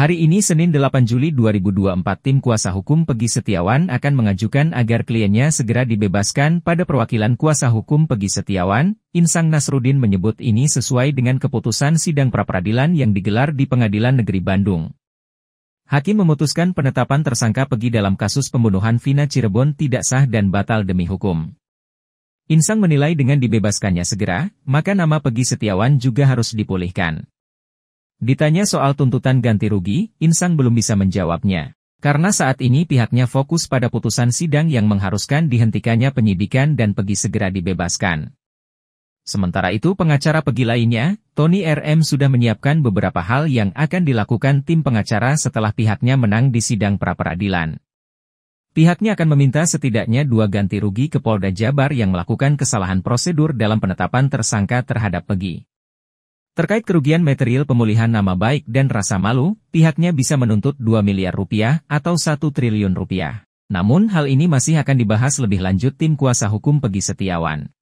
Hari ini Senin 8 Juli 2024 tim kuasa hukum Pegi Setiawan akan mengajukan agar kliennya segera dibebaskan pada perwakilan kuasa hukum Pegi Setiawan, Insang Nasrudin menyebut ini sesuai dengan keputusan sidang praperadilan yang digelar di Pengadilan Negeri Bandung. Hakim memutuskan penetapan tersangka Pegi dalam kasus pembunuhan Vina Cirebon tidak sah dan batal demi hukum. Insang menilai dengan dibebaskannya segera, maka nama Pegi Setiawan juga harus dipulihkan. Ditanya soal tuntutan ganti rugi, Insang belum bisa menjawabnya. Karena saat ini pihaknya fokus pada putusan sidang yang mengharuskan dihentikannya penyidikan dan pergi segera dibebaskan. Sementara itu pengacara Pegi lainnya, Tony RM sudah menyiapkan beberapa hal yang akan dilakukan tim pengacara setelah pihaknya menang di sidang pra-peradilan. Pihaknya akan meminta setidaknya dua ganti rugi ke Polda Jabar yang melakukan kesalahan prosedur dalam penetapan tersangka terhadap Pegi. Terkait kerugian material pemulihan nama baik dan rasa malu, pihaknya bisa menuntut 2 miliar rupiah atau 1 triliun rupiah. Namun hal ini masih akan dibahas lebih lanjut tim kuasa hukum Pegi Setiawan.